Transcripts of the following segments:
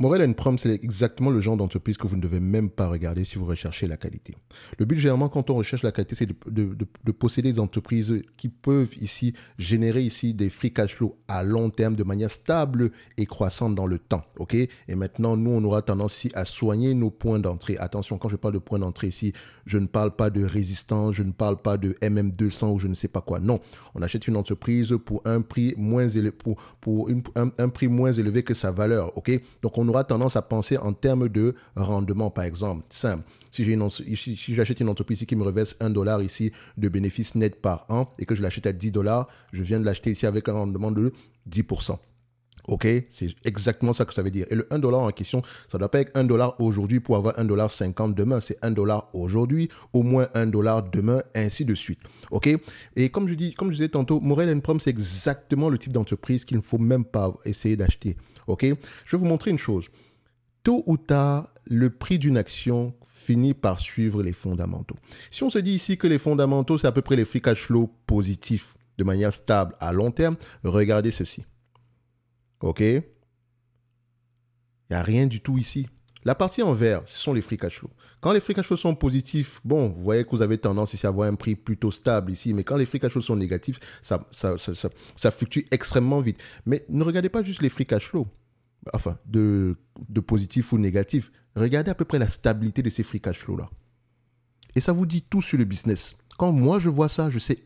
Morel Prom, c'est exactement le genre d'entreprise que vous ne devez même pas regarder si vous recherchez la qualité. Le but, généralement, quand on recherche la qualité, c'est de, posséder des entreprises qui peuvent ici générer ici des free cash flow à long terme de manière stable et croissante dans le temps. OK Et maintenant, nous, on aura tendance à soigner nos points d'entrée. Attention, quand je parle de points d'entrée ici, je ne parle pas de résistance, je ne parle pas de MM200 ou je ne sais pas quoi. Non, on achète une entreprise pour un prix moins élevé, pour, prix moins élevé que sa valeur. OK Donc, on on aura tendance à penser en termes de rendement, par exemple. Simple. Si j'achète si, une entreprise qui me reverse 1 dollar ici de bénéfice net par an et que je l'achète à 10 dollars, je viens de l'acheter ici avec un rendement de 10%. Ok, c'est exactement ça que ça veut dire. Et le 1 dollar en question, ça ne doit pas être 1 dollar aujourd'hui pour avoir 1 dollar 50 demain. C'est 1 dollar aujourd'hui, au moins 1 dollar demain, ainsi de suite. Ok, et comme je dis, comme je disais tantôt, Morel Prom, c'est exactement le type d'entreprise qu'il ne faut même pas essayer d'acheter. Ok Je vais vous montrer une chose. Tôt ou tard, le prix d'une action finit par suivre les fondamentaux. Si on se dit ici que les fondamentaux, c'est à peu près les free cash flow positifs de manière stable à long terme, regardez ceci. OK Il n'y a rien du tout ici. La partie en vert, ce sont les free cash flow. Quand les free cash flow sont positifs, bon, vous voyez que vous avez tendance ici à avoir un prix plutôt stable ici, mais quand les free cash flow sont négatifs, ça, ça fluctue extrêmement vite. Mais ne regardez pas juste les free cash flow enfin, de, positif ou négatif, regardez à peu près la stabilité de ces free cash flow-là. Et ça vous dit tout sur le business. Quand moi je vois ça, je sais,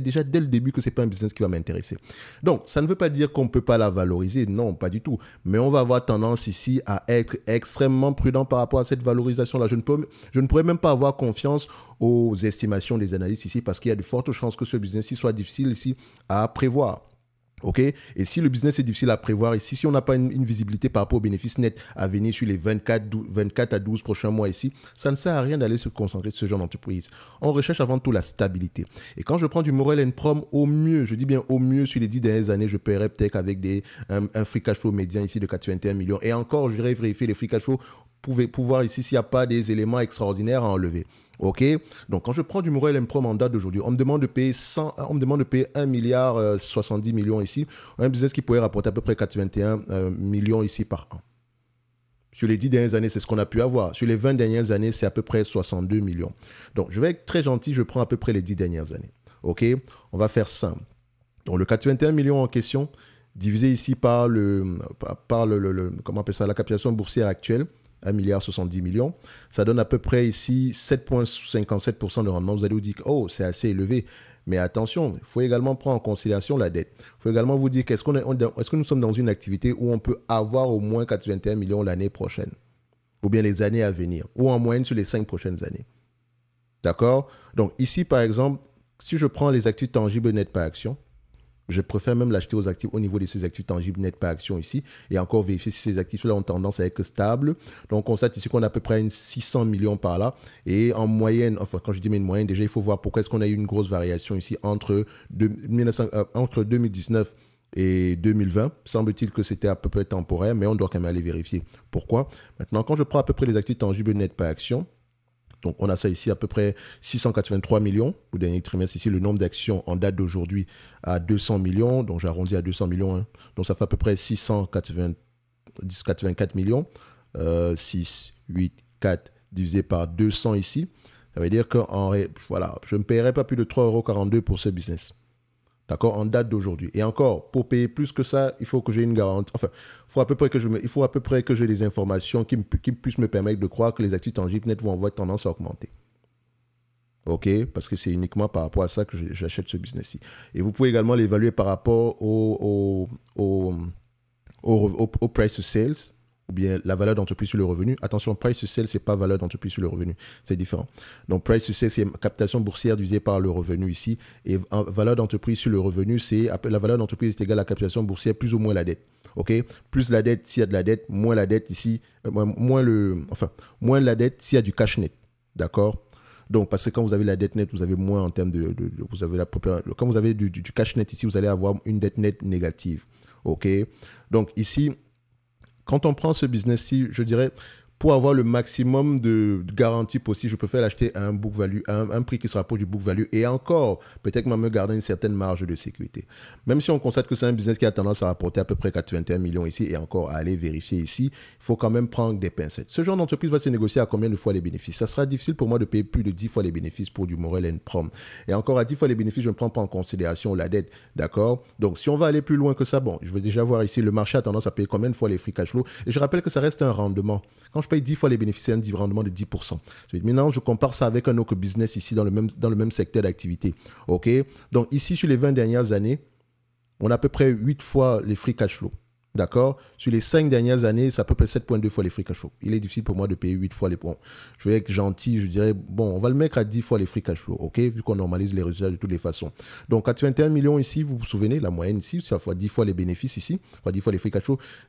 déjà dès le début que ce n'est pas un business qui va m'intéresser. Donc, ça ne veut pas dire qu'on ne peut pas la valoriser, non, pas du tout. Mais on va avoir tendance ici à être extrêmement prudent par rapport à cette valorisation-là. Je, ne je ne pourrais même pas avoir confiance aux estimations des analystes ici parce qu'il y a de fortes chances que ce business-ci soit difficile ici à prévoir. OK Et si le business est difficile à prévoir, et si on n'a pas une, visibilité par rapport aux bénéfices nets à venir sur les 24, 24 à 12 prochains mois ici, ça ne sert à rien d'aller se concentrer sur ce genre d'entreprise. On recherche avant tout la stabilité. Et quand je prends du Morel Prom, au mieux, je dis bien au mieux, sur les 10 dernières années, je paierais peut-être avec des, un, free cash flow médian ici de 81 millions. Et encore, je vérifier les free cash flow pouvoir ici s'il n'y a pas des éléments extraordinaires à enlever. OK Donc, quand je prends du Morel Pro mandat d'aujourd'hui, on me demande de payer 100, on me demande de payer milliard 70 euh, millions ici, un business qui pourrait rapporter à peu près 81 euh, millions ici par an. Sur les 10 dernières années, c'est ce qu'on a pu avoir. Sur les 20 dernières années, c'est à peu près 62 millions. Donc, je vais être très gentil, je prends à peu près les 10 dernières années. OK On va faire simple. Donc, le 81 millions en question, divisé ici par, le, euh, par comment on appelle ça, la capitalisation boursière actuelle, 1 milliard 70 millions. Ça donne à peu près ici 7,57% de rendement. Vous allez vous dire, oh, c'est assez élevé. Mais attention, il faut également prendre en considération la dette. Il faut également vous dire qu'est-ce qu'on est, est-ce que nous sommes dans une activité où on peut avoir au moins 81 millions l'année prochaine ou bien les années à venir ou en moyenne sur les 5 prochaines années. D'accord Donc ici, par exemple, si je prends les actifs tangibles nets par action, je préfère même l'acheter aux actifs au niveau de ces actifs tangibles net par action ici et encore vérifier si ces actifs-là ont tendance à être stables. Donc, on constate ici qu'on a à peu près 600 millions par là et en moyenne, enfin, quand je dis une moyenne, déjà, il faut voir pourquoi est-ce qu'on a eu une grosse variation ici entre, 2019 euh, et 2020. Semble-t-il que c'était à peu près temporaire, mais on doit quand même aller vérifier. Pourquoi Maintenant, quand je prends à peu près les actifs tangibles nets par action, donc on a ça ici à peu près 683 millions au dernier trimestre. Ici, le nombre d'actions en date d'aujourd'hui à 200 millions. Donc j'arrondis à 200 millions. Hein. Donc ça fait à peu près 684 millions. 6, 8, 4 divisé par 200 ici. Ça veut dire que voilà, je ne paierai pas plus de 3,42 euros pour ce business d'accord, en date d'aujourd'hui. Et encore, pour payer plus que ça, il faut que j'ai une garantie. Enfin, faut à peu près que je me, il faut à peu près que j'ai des informations qui, puissent me permettre de croire que les actifs tangibles net vont avoir tendance à augmenter. OK Parce que c'est uniquement par rapport à ça que j'achète ce business-ci. Et vous pouvez également l'évaluer par rapport au, au, au, au, price to sales ou bien la valeur d'entreprise sur le revenu. Attention, price to sell, ce n'est pas valeur d'entreprise sur le revenu, c'est différent. Donc, price to sell, c'est captation boursière divisée par le revenu ici. Et valeur d'entreprise sur le revenu, c'est la valeur d'entreprise est égale à la captation boursière plus ou moins la dette. OK Plus la dette s'il y a de la dette, moins la dette ici, euh, moins, le, enfin, moins la dette s'il y a du cash net. D'accord donc, parce que quand vous avez la dette net vous avez moins en termes de, vous avez la quand vous avez du, cash net ici, vous allez avoir une dette nette négative. OK Donc, ici, quand on prend ce business-ci, je dirais, pour avoir le maximum de, garantie possible, je préfère l'acheter à un book value, un, prix qui sera pour du book value et encore, peut-être même garder une certaine marge de sécurité. Même si on constate que c'est un business qui a tendance à rapporter à peu près 81 millions ici et encore à aller vérifier ici, il faut quand même prendre des pincettes. Ce genre d'entreprise va se négocier à combien de fois les bénéfices Ça sera difficile pour moi de payer plus de 10 fois les bénéfices pour du Morel and Prom. Et encore à 10 fois les bénéfices, je ne prends pas en considération la dette, d'accord Donc si on va aller plus loin que ça, bon, je veux déjà voir ici, le marché a tendance à payer combien de fois les free cash flow Et je rappelle que ça reste un rendement. Quand je je paye 10 fois les bénéficiaires d'un rendement de 10%. maintenant, je compare ça avec un autre business ici dans le même, dans le même secteur d'activité. OK Donc, ici, sur les 20 dernières années, on a à peu près 8 fois les free cash flow. D'accord Sur les cinq dernières années, ça à peu près 7,2 fois les free cash Il est difficile pour moi de payer 8 fois les points. Je vais être gentil, je dirais, bon, on va le mettre à 10 fois les fric cash flow, ok Vu qu'on normalise les résultats de toutes les façons. Donc, 81 millions ici, vous vous souvenez, la moyenne ici, c'est à fois 10 fois les bénéfices ici, fois 10 fois les free cash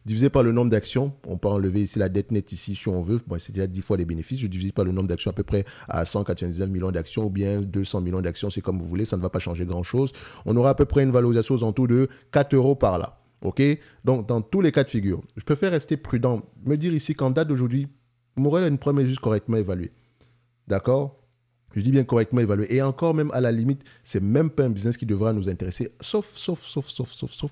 divisé par le nombre d'actions. On peut enlever ici la dette nette ici si on veut. Bon, c'est déjà 10 fois les bénéfices. Je divise par le nombre d'actions à peu près à 199 millions d'actions ou bien 200 millions d'actions, c'est comme vous voulez, ça ne va pas changer grand-chose. On aura à peu près une valorisation aux tout de 4 euros par là. OK Donc, dans tous les cas de figure, je préfère rester prudent. Me dire ici qu'en date d'aujourd'hui, Morel a une promesse juste correctement évaluée. D'accord Je dis bien correctement évaluée. Et encore, même à la limite, c'est même pas un business qui devra nous intéresser, sauf, sauf, sauf, sauf, sauf, sauf.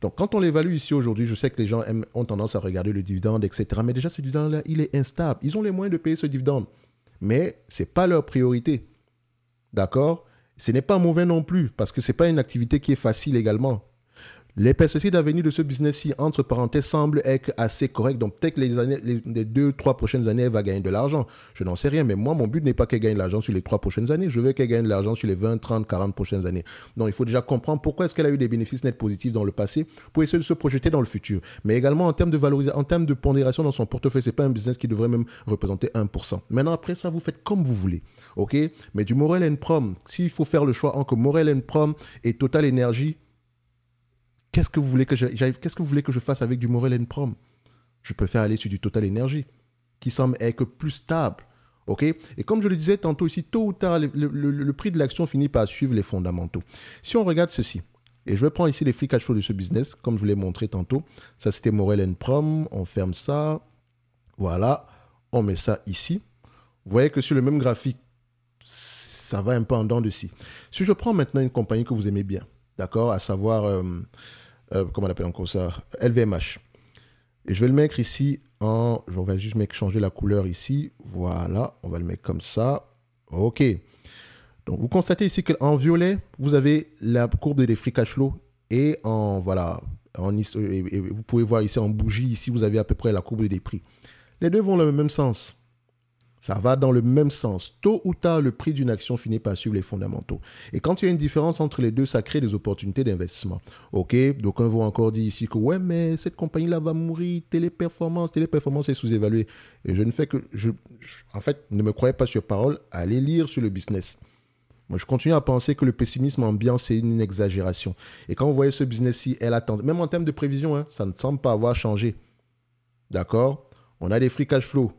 Donc, quand on l'évalue ici aujourd'hui, je sais que les gens aiment, ont tendance à regarder le dividende, etc. Mais déjà, ce dividende-là, il est instable. Ils ont les moyens de payer ce dividende. Mais ce n'est pas leur priorité. D'accord Ce n'est pas mauvais non plus, parce que ce n'est pas une activité qui est facile également. Les perspectives d'avenir de ce business-ci, entre parenthèses, semblent être assez correctes. Donc, peut-être que les, les, deux, trois prochaines années, elle va gagner de l'argent. Je n'en sais rien, mais moi, mon but n'est pas qu'elle gagne de l'argent sur les trois prochaines années. Je veux qu'elle gagne de l'argent sur les 20, 30, 40 prochaines années. Donc, il faut déjà comprendre pourquoi est-ce qu'elle a eu des bénéfices nets positifs dans le passé pour essayer de se projeter dans le futur. Mais également, en termes de en termes de pondération dans son portefeuille, c'est pas un business qui devrait même représenter 1%. Maintenant, après ça, vous faites comme vous voulez. OK? Mais du Morel Prom, s'il faut faire le choix entre Morel Prom et Total Energy, Qu'est-ce que vous voulez que je fasse avec du Morel Prom Je peux faire aller sur du Total Energy, qui semble être plus stable. ok Et comme je le disais tantôt ici, tôt ou tard, le, prix de l'action finit par suivre les fondamentaux. Si on regarde ceci, et je vais prendre ici les flics à flow de ce business, comme je vous l'ai montré tantôt. Ça, c'était Morel Prom. On ferme ça. Voilà. On met ça ici. Vous voyez que sur le même graphique, ça va un peu en dents de scie. Si je prends maintenant une compagnie que vous aimez bien, d'accord, à savoir euh, euh, comment on appelle encore ça LVMH. Et je vais le mettre ici en, je vais juste changer la couleur ici. Voilà, on va le mettre comme ça. OK. Donc, vous constatez ici qu'en violet, vous avez la courbe des free cash flow et en, voilà, en, vous pouvez voir ici en bougie, ici, vous avez à peu près la courbe des prix. Les deux vont dans le même sens. Ça va dans le même sens. Tôt ou tard, le prix d'une action finit par suivre les fondamentaux. Et quand il y a une différence entre les deux, ça crée des opportunités d'investissement. OK d'aucuns vont encore dire ici que, ouais, mais cette compagnie-là va mourir, téléperformance, téléperformance est sous-évaluée. Et je ne fais que. Je, en fait, ne me croyez pas sur parole, allez lire sur le business. Moi, je continue à penser que le pessimisme ambiant, c'est une exagération. Et quand vous voyez ce business-ci, elle attend. Même en termes de prévision, hein, ça ne semble pas avoir changé. D'accord On a des free cash flow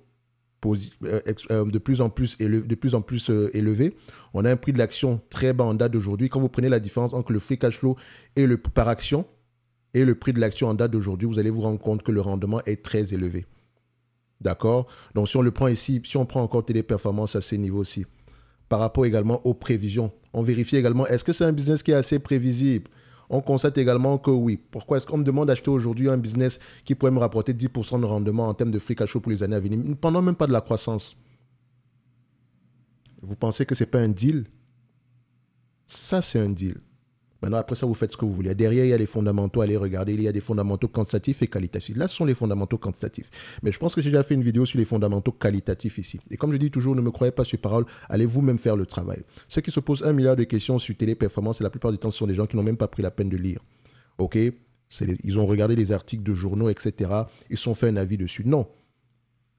euh, euh, de plus en plus, élevé, de plus, en plus euh, élevé. On a un prix de l'action très bas en date d'aujourd'hui. Quand vous prenez la différence entre le free cash flow et le par action et le prix de l'action en date d'aujourd'hui, vous allez vous rendre compte que le rendement est très élevé. D'accord Donc si on le prend ici, si on prend encore téléperformance à ces niveaux-ci, par rapport également aux prévisions, on vérifie également est-ce que c'est un business qui est assez prévisible on constate également que oui. Pourquoi est-ce qu'on me demande d'acheter aujourd'hui un business qui pourrait me rapporter 10% de rendement en termes de fric à chaud pour les années à venir, pendant même pas de la croissance Vous pensez que ce n'est pas un deal Ça, c'est un deal. Maintenant, après ça, vous faites ce que vous voulez. Derrière, il y a les fondamentaux. Allez regarder, il y a des fondamentaux quantitatifs et qualitatifs. Là, ce sont les fondamentaux quantitatifs. Mais je pense que j'ai déjà fait une vidéo sur les fondamentaux qualitatifs ici. Et comme je dis toujours, ne me croyez pas sur parole. Allez vous-même faire le travail. Ceux qui se posent un milliard de questions sur téléperformance, et la plupart du temps, ce sont des gens qui n'ont même pas pris la peine de lire. OK Ils ont regardé les articles de journaux, etc. Ils se sont fait un avis dessus. Non.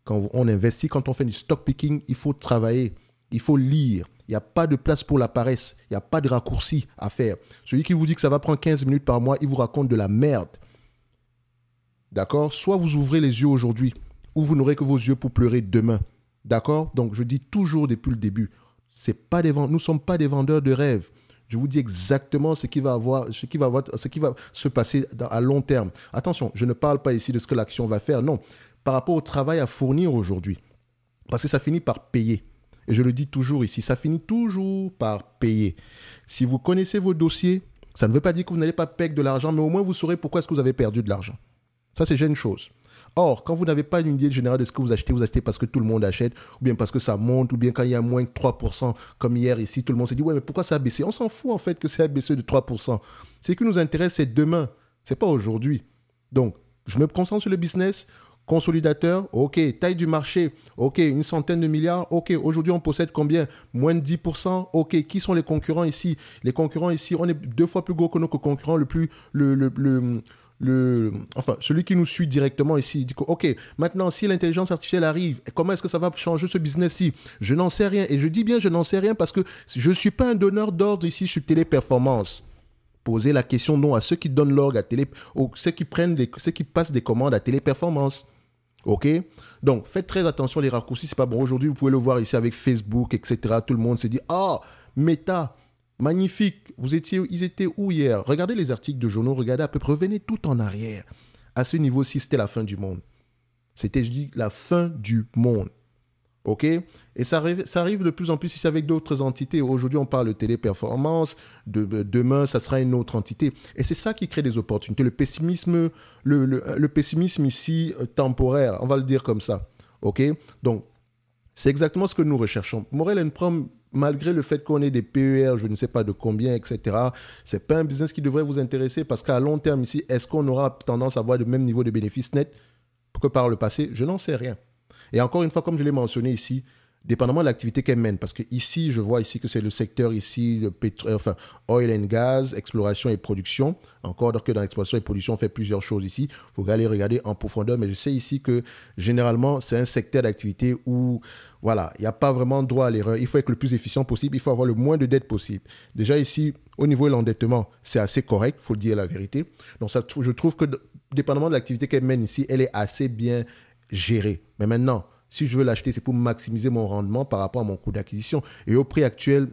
Quand on investit, quand on fait du stock picking, il faut travailler. Il faut lire. Il n'y a pas de place pour la paresse. Il n'y a pas de raccourci à faire. Celui qui vous dit que ça va prendre 15 minutes par mois, il vous raconte de la merde. D'accord Soit vous ouvrez les yeux aujourd'hui, ou vous n'aurez que vos yeux pour pleurer demain. D'accord Donc je dis toujours depuis le début, c'est pas des nous ne sommes pas des vendeurs de rêves. Je vous dis exactement ce qui va avoir, ce qui va se passer à long terme. Attention, je ne parle pas ici de ce que l'action va faire, non. Par rapport au travail à fournir aujourd'hui, parce que ça finit par payer. Et je le dis toujours ici, ça finit toujours par payer. Si vous connaissez vos dossiers, ça ne veut pas dire que vous n'allez pas perdre de l'argent, mais au moins vous saurez pourquoi est-ce que vous avez perdu de l'argent. Ça, c'est déjà une chose. Or, quand vous n'avez pas une idée générale de ce que vous achetez, vous achetez parce que tout le monde achète, ou bien parce que ça monte, ou bien quand il y a moins de 3%, comme hier ici, tout le monde s'est dit, ouais, mais pourquoi ça a baissé On s'en fout en fait que ça a baissé de 3%. Ce qui nous intéresse, c'est demain, c'est pas aujourd'hui. Donc, je me concentre sur le business, Consolidateur, ok. Taille du marché, ok. Une centaine de milliards, ok. Aujourd'hui, on possède combien Moins de 10%, ok. Qui sont les concurrents ici Les concurrents ici, on est deux fois plus gros que nos concurrents, le plus... le, le, le enfin, celui qui nous suit directement ici, dit OK, maintenant, si l'intelligence artificielle arrive, comment est-ce que ça va changer ce business-ci Je n'en sais rien. Et je dis bien, je n'en sais rien parce que je ne suis pas un donneur d'ordre ici sur Téléperformance. Posez la question non à ceux qui donnent l'ordre à Télé, ou ceux qui prennent ceux qui passent des commandes à Téléperformance. OK Donc, faites très attention, les raccourcis, c'est pas bon. Aujourd'hui, vous pouvez le voir ici avec Facebook, etc. Tout le monde s'est dit Ah, Meta, magnifique. Vous étiez, ils étaient où hier Regardez les articles de journaux, regardez à peu près. Revenez tout en arrière. À ce niveau-ci, c'était la fin du monde. C'était, je dis, la fin du monde. OK Et ça arrive, ça arrive de plus en plus ici avec d'autres entités. Aujourd'hui, on parle de téléperformance. De, euh, demain, ça sera une autre entité. Et c'est ça qui crée des opportunités. Le pessimisme, le, pessimisme ici euh, temporaire, on va le dire comme ça. OK Donc, c'est exactement ce que nous recherchons. Morel Prom, malgré le fait qu'on ait des PER, je ne sais pas de combien, etc., c'est pas un business qui devrait vous intéresser parce qu'à long terme ici, est-ce qu'on aura tendance à avoir le même niveau de bénéfices nets que par le passé Je n'en sais rien. Et encore une fois, comme je l'ai mentionné ici, dépendamment de l'activité qu'elle mène, parce que ici, je vois ici que c'est le secteur ici, le euh, enfin, oil and gas, exploration et production. Encore que dans l'exploration et production, on fait plusieurs choses ici. Il faut aller regarder en profondeur, mais je sais ici que généralement, c'est un secteur d'activité où, voilà, il n'y a pas vraiment droit à l'erreur. Il faut être le plus efficient possible, il faut avoir le moins de dettes possible. Déjà ici, au niveau de l'endettement, c'est assez correct, il faut le dire la vérité. Donc, ça, je trouve que, dépendamment de l'activité qu'elle mène ici, elle est assez bien gérer. Mais maintenant, si je veux l'acheter, c'est pour maximiser mon rendement par rapport à mon coût d'acquisition. Et au prix actuel,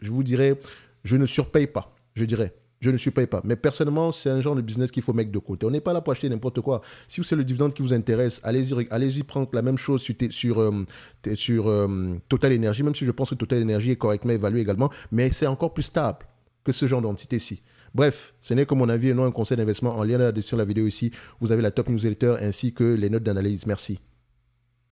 je vous dirais, je ne surpaye pas, je dirais. Je ne surpaye pas. Mais personnellement, c'est un genre de business qu'il faut mettre de côté. On n'est pas là pour acheter n'importe quoi. Si c'est le dividende qui vous intéresse, allez-y allez prendre la même chose sur, sur, euh, euh, Total Energy, même si je pense que Total Energy est correctement évalué également, mais c'est encore plus stable que ce genre d'entité-ci. Bref, ce n'est que mon avis et non un conseil d'investissement. En lien à la description de la vidéo ici, vous avez la top newsletter ainsi que les notes d'analyse. Merci.